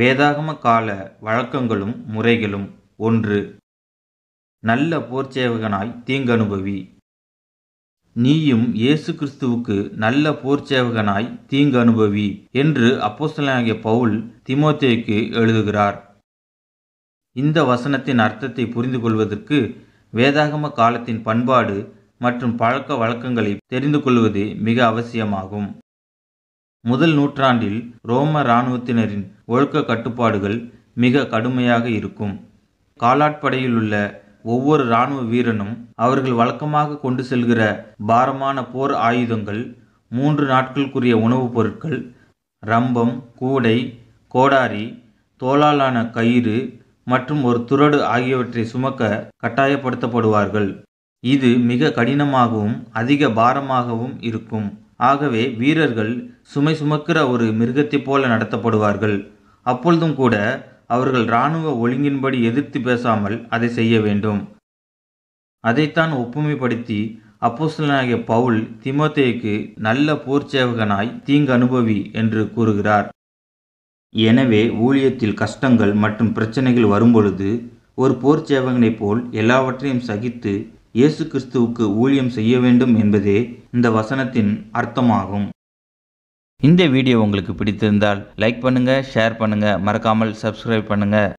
வேதாகம கால வழக்கங்களும் முறைகளும் ஒன்று நல்ல போர்ச்சேவகனாய் தீங்கனுபவி நீயும் இயேசு கிறிஸ்துவுக்கு நல்ல போர்ச்சேவகனாய் தீங்கு அனுபவி என்று அப்போசலனாகிய பவுல் திமோத்தேக்கு எழுதுகிறார் இந்த வசனத்தின் அர்த்தத்தை புரிந்து கொள்வதற்கு வேதாகம காலத்தின் பண்பாடு மற்றும் பழக்க வழக்கங்களை தெரிந்து கொள்வது மிக அவசியமாகும் முதல் நூற்றாண்டில் ரோம இராணுவத்தினரின் ஒழுக்க கட்டுப்பாடுகள் மிக கடுமையாக இருக்கும் காலாட்படையிலுள்ள ஒவ்வொரு இராணுவ வீரனும் அவர்கள் வழக்கமாக கொண்டு செல்கிற பாரமான போர் ஆயுதங்கள் மூன்று நாட்களுக்குரிய உணவுப் பொருட்கள் ரம்பம் கூடை கோடாரி தோளாலான கயிறு மற்றும் ஒரு துரடு ஆகியவற்றை சுமக்க கட்டாயப்படுத்தப்படுவார்கள் இது மிக கடினமாகவும் அதிக பாரமாகவும் இருக்கும் ஆகவே வீரர்கள் சுமை சுமக்கிற ஒரு மிருகத்தைப் போல நடத்தப்படுவார்கள் அப்பொழுதும் கூட அவர்கள் இராணுவ ஒழுங்கின்படி எதிர்த்து பேசாமல் அதை செய்ய வேண்டும் அதைத்தான் ஒப்புமைப்படுத்தி அப்போசலனாகிய பவுல் திமோத்தேக்கு நல்ல போர்ச்சேவகனாய் தீங்கு அனுபவி என்று கூறுகிறார் எனவே ஊழியத்தில் கஷ்டங்கள் மற்றும் பிரச்சனைகள் வரும்பொழுது ஒரு போர்ச்சேவகனைப் போல் எல்லாவற்றையும் சகித்து இயேசு கிறிஸ்துவுக்கு ஊழியம் செய்ய வேண்டும் என்பதே இந்த வசனத்தின் அர்த்தமாகும் இந்த வீடியோ உங்களுக்கு பிடித்திருந்தால் லைக் பண்ணுங்கள் ஷேர் பண்ணுங்கள் மறக்காமல் சப்ஸ்கிரைப் பண்ணுங்கள்